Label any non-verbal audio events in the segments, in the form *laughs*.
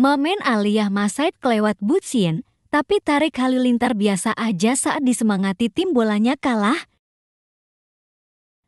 Mamen Aliyah Masaid kelewat Butsin, tapi Tarik Halilintar biasa aja saat disemangati tim bolanya kalah.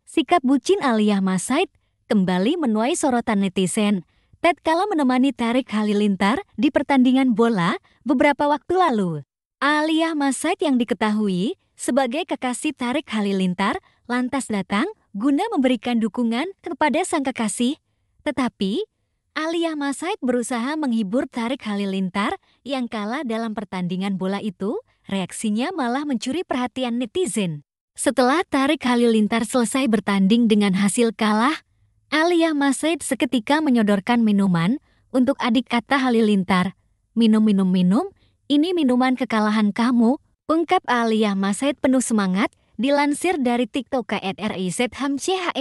Sikap bucin Aliyah Masaid kembali menuai sorotan netizen. Ted Kala menemani Tarik Halilintar di pertandingan bola beberapa waktu lalu. Aliyah Masaid yang diketahui sebagai kekasih Tarik Halilintar lantas datang guna memberikan dukungan kepada sang kekasih. Tetapi, Alia Masaid berusaha menghibur Tarik Halilintar yang kalah dalam pertandingan bola itu, reaksinya malah mencuri perhatian netizen. Setelah Tarik Halilintar selesai bertanding dengan hasil kalah, Alia Masaid seketika menyodorkan minuman untuk adik kata Halilintar. Minum, minum, minum, ini minuman kekalahan kamu, ungkap Alia Masaid penuh semangat, dilansir dari TikTok KNRIZ Hamsyah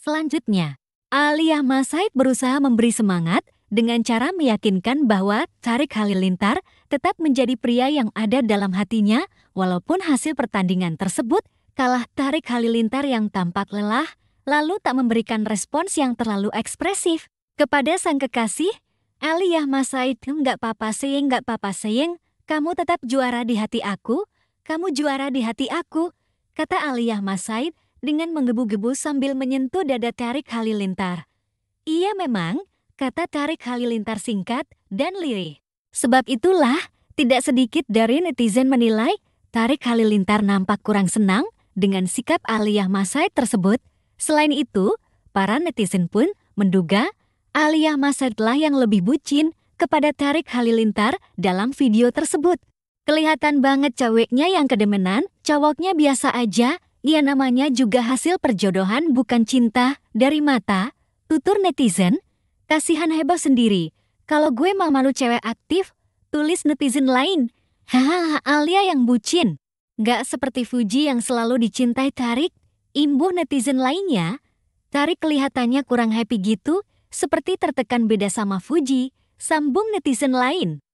Selanjutnya, Aliyah Masaid berusaha memberi semangat dengan cara meyakinkan bahwa Tarik Halilintar tetap menjadi pria yang ada dalam hatinya walaupun hasil pertandingan tersebut kalah Tarik Halilintar yang tampak lelah lalu tak memberikan respons yang terlalu ekspresif. Kepada sang kekasih, Aliyah Masaid, nggak papa sayang nggak papa sayang, kamu tetap juara di hati aku, kamu juara di hati aku, kata Aliyah Masaid dengan menggebu-gebu sambil menyentuh dada Tarik Halilintar. Iya memang, kata Tarik Halilintar singkat dan lirih. Sebab itulah, tidak sedikit dari netizen menilai Tarik Halilintar nampak kurang senang dengan sikap Aliyah Masai tersebut. Selain itu, para netizen pun menduga Aliyah Masai telah yang lebih bucin kepada Tarik Halilintar dalam video tersebut. Kelihatan banget ceweknya yang kedemenan, cowoknya biasa aja, ia namanya juga hasil perjodohan bukan cinta, dari mata, tutur netizen, kasihan heboh sendiri. Kalau gue mau malu cewek aktif, tulis netizen lain. *laughs* Hahaha Alia yang bucin. Gak seperti Fuji yang selalu dicintai Tarik, imbuh netizen lainnya. Tarik kelihatannya kurang happy gitu, seperti tertekan beda sama Fuji, sambung netizen lain.